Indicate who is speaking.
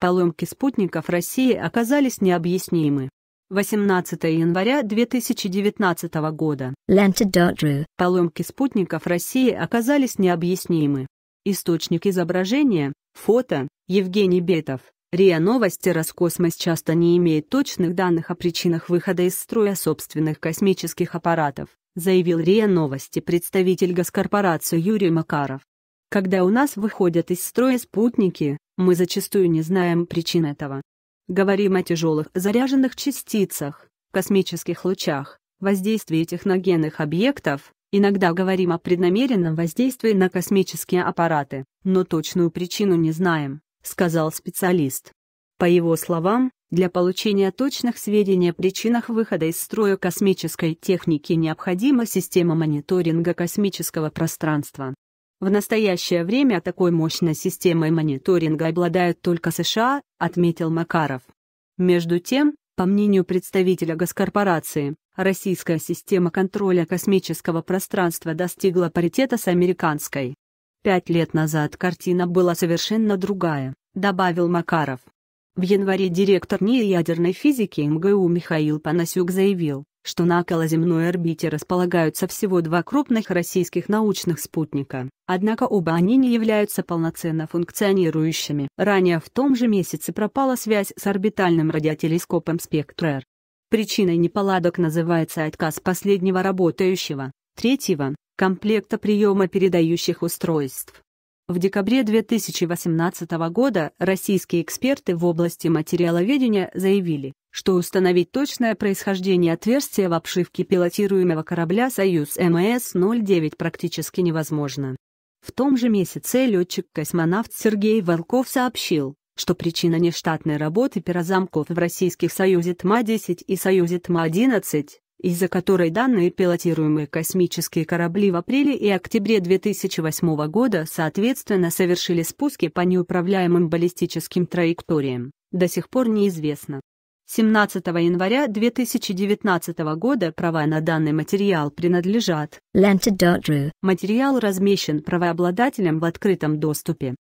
Speaker 1: Поломки спутников России оказались необъяснимы. 18 января 2019 года. Поломки спутников России оказались необъяснимы. Источник изображения, фото, Евгений Бетов. РИА Новости Роскосмос часто не имеет точных данных о причинах выхода из строя собственных космических аппаратов, заявил РИА Новости представитель госкорпорации Юрий Макаров. Когда у нас выходят из строя спутники, мы зачастую не знаем причин этого. Говорим о тяжелых заряженных частицах, космических лучах, воздействии техногенных объектов, иногда говорим о преднамеренном воздействии на космические аппараты, но точную причину не знаем, сказал специалист. По его словам, для получения точных сведений о причинах выхода из строя космической техники необходима система мониторинга космического пространства. В настоящее время такой мощной системой мониторинга обладают только США, отметил Макаров. Между тем, по мнению представителя госкорпорации, российская система контроля космического пространства достигла паритета с американской. Пять лет назад картина была совершенно другая, добавил Макаров. В январе директор НИИ ядерной физики МГУ Михаил Панасюк заявил, что на околоземной орбите располагаются всего два крупных российских научных спутника, однако оба они не являются полноценно функционирующими. Ранее в том же месяце пропала связь с орбитальным радиотелескопом «Спектр-Р». Причиной неполадок называется отказ последнего работающего, третьего, комплекта приема передающих устройств. В декабре 2018 года российские эксперты в области материаловедения заявили, что установить точное происхождение отверстия в обшивке пилотируемого корабля «Союз МС-09» практически невозможно. В том же месяце летчик-космонавт Сергей Волков сообщил, что причина нештатной работы пирозамков в российских «Союзе ТМА-10» и «Союзе ТМА-11» из-за которой данные пилотируемые космические корабли в апреле и октябре 2008 года соответственно совершили спуски по неуправляемым баллистическим траекториям, до сих пор неизвестно. 17 января 2019 года права на данный материал принадлежат
Speaker 2: Материал
Speaker 1: размещен правообладателем в открытом доступе.